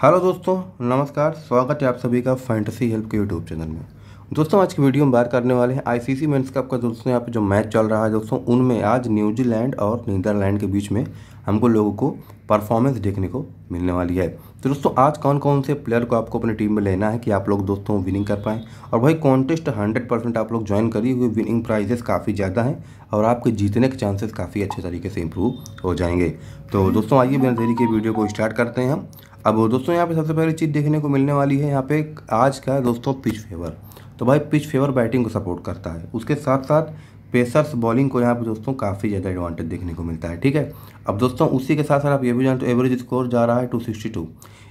hello दोस्तों नमस्कार स्वागत है आप सभी का फैंटसी हेल्प के यूट्यूब चैनल में दोस्तों आज की वीडियो में बात करने वाले हैं आईसीसी मेंस कप का दोस्तों यहाँ पे जो मैच चल रहा है दोस्तों उनमें आज न्यूजीलैंड और नीदरलैंड के बीच में हमको लोगों को परफॉर्मेंस देखने को मिलने वाली है तो दोस्तों आज कौन कौन से प्लेयर को आपको अपनी टीम में लेना है कि आप लोग दोस्तों विनिंग कर पाएँ और भाई कॉन्टेस्ट हंड्रेड परसेंट आप लोग ज्वाइन करिए हुए विनिंग प्राइजेस काफ़ी ज़्यादा हैं और आपके जीतने के चांसेस काफ़ी अच्छे तरीके से इम्प्रूव हो जाएंगे तो दोस्तों आइए बिना देरी के वीडियो को स्टार्ट करते हैं हम अब दोस्तों यहाँ पे सबसे पहली चीज़ देखने को मिलने वाली है यहाँ पे आज का है दोस्तों पिच फेवर तो भाई पिच फेवर बैटिंग को सपोर्ट करता है उसके साथ साथ पेसर्स बॉलिंग को यहाँ पे दोस्तों काफ़ी ज़्यादा एडवांटेज देखने को मिलता है ठीक है अब दोस्तों उसी के साथ साथ आप ये भी जानते हो एवरेज स्कोर जा रहा है टू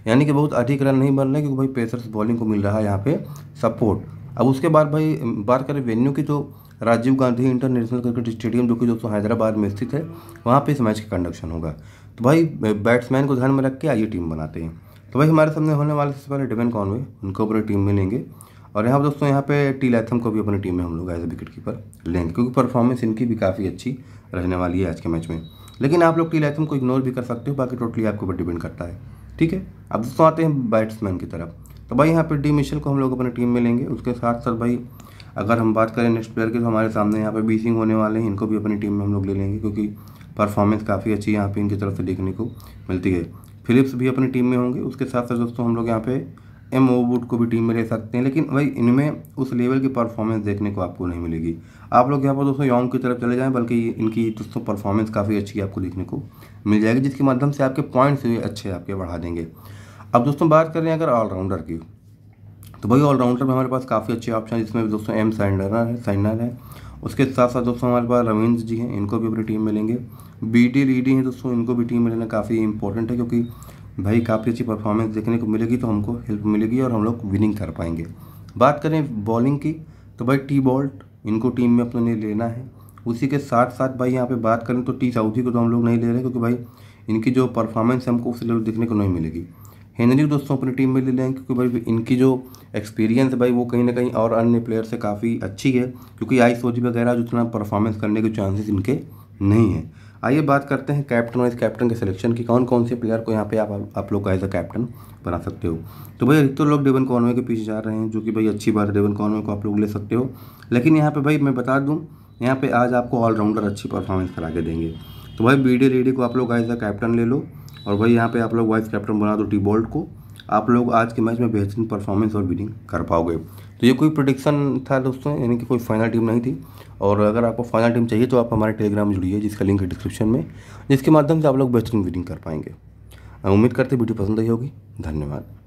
यानी कि बहुत अधिक रन नहीं बन रहे क्योंकि भाई पेसर्स बॉलिंग को मिल रहा है यहाँ पर सपोर्ट अब उसके बाद भाई बात करें वेन्यू की तो Rajiv Gandhi international cricket stadium जो कि दोस्तों हैदराबाद में स्थित है वहाँ पे इस मैच का कंडक्शन होगा तो भाई बैट्समैन को ध्यान में रख के आइए टीम बनाते हैं तो भाई हमारे सामने होने वाले सबसे पहले डेवन कॉनवे उनको अपनी टीम में लेंगे और यहाँ दोस्तों यहाँ पे टी लैथम को भी अपनी टीम में हम लोग एज ए विकेट कीपर लेंगे क्योंकि परफॉर्मेंस इनकी भी काफ़ी अच्छी रहने वाली है आज के मैच में लेकिन आप लोग टी लैथम को इग्नोर भी कर सकते हो बाकी टोटली आपके ऊपर डिपेंड करता है ठीक है अब दोस्तों आते हैं बैट्समैन की तरफ तो भाई यहाँ पे डी मिशेल को हम लोग अपनी टीम में लेंगे उसके साथ साथ भाई अगर हम बात करें नेक्स्ट प्लेयर की तो हमारे सामने यहाँ पे बी सिंह होने वाले हैं इनको भी अपनी टीम में हम लोग ले लेंगे क्योंकि परफॉर्मेंस काफ़ी अच्छी यहाँ पे इनकी तरफ से देखने को मिलती है फिलिप्स भी अपनी टीम में होंगे उसके साथ साथ दोस्तों हम लोग यहाँ पे एम बुट को भी टीम में ले सकते हैं लेकिन भाई इनमें उस लेवल की परफॉर्मेंस देखने को आपको नहीं मिलेगी आप लोग यहाँ पर दोस्तों योंग की तरफ चले जाएं बल्कि इनकी दोस्तों परफॉर्मेंस काफ़ी अच्छी आपको देखने को मिल जाएगी जिसके माध्यम से आपके पॉइंट्स भी अच्छे आपके बढ़ा देंगे अब दोस्तों बात करें अगर ऑलराउंडर की तो भाई ऑलराउंडर में हमारे पास काफ़ी अच्छे ऑप्शन है जिसमें दोस्तों एम सैंडनर है साइनर है उसके साथ साथ दोस्तों हमारे पास रविंद्र जी हैं इनको भी अपनी टीम में लेंगे बी डी लीडी हैं दोस्तों इनको भी टीम में लेना काफ़ी इंपॉर्टेंट है क्योंकि भाई काफ़ी अच्छी परफॉर्मेंस देखने को मिलेगी तो हमको हेल्प मिलेगी और हम लोग विनिंग कर पाएंगे बात करें बॉलिंग की तो भाई टी बॉल्ट इनको टीम में अपने लिए लेना है उसी के साथ साथ भाई यहाँ पे बात करें तो टी साउथी को तो हम लोग नहीं ले रहे क्योंकि भाई इनकी जो परफॉर्मेंस है हमको उस लेवल देखने को नहीं मिलेगी हेनरी को दोस्तों अपनी टीम में ले लें क्योंकि भाई इनकी जो एक्सपीरियंस है भाई वो कहीं ना कहीं और अन्य प्लेयर से काफ़ी अच्छी है क्योंकि आई सोजी वगैरह जो इतना परफॉर्मेंस करने के चांसेस इनके नहीं हैं आइए बात करते हैं कैप्टन और इस कैप्टन के सिलेक्शन की कौन कौन से प्लेयर को यहाँ पे आप आप लोग एज अ कैप्टन बना सकते हो तो भाई अधिकतर तो लोग डेवन कॉनवे के पीछे जा रहे हैं जो कि भाई अच्छी बात है डेवन कॉनवे को आप लोग ले सकते हो लेकिन यहाँ पे भाई मैं बता दूँ यहाँ पे आज आपको ऑलराउंडर अच्छी परफॉर्मेंस करा के देंगे तो भाई बी डी को आप लोग एज अ कैप्टन ले लो और भाई यहाँ पे आप लोग वाइस कैप्टन बना दो टी बोल्ट को आप लोग आज के मैच में बेहतरीन परफॉर्मेंस और बीटिंग कर पाओगे तो ये कोई प्रोडिक्शन था दोस्तों यानी कि कोई फाइनल टीम नहीं थी और अगर आपको फाइनल टीम चाहिए तो आप हमारे टेलीग्राम में जुड़िए जिसका लिंक है डिस्क्रिप्शन में जिसके माध्यम से आप लोग बेहतरीन विनिंग कर पाएंगे उम्मीद करते वीडियो पसंद आई होगी धन्यवाद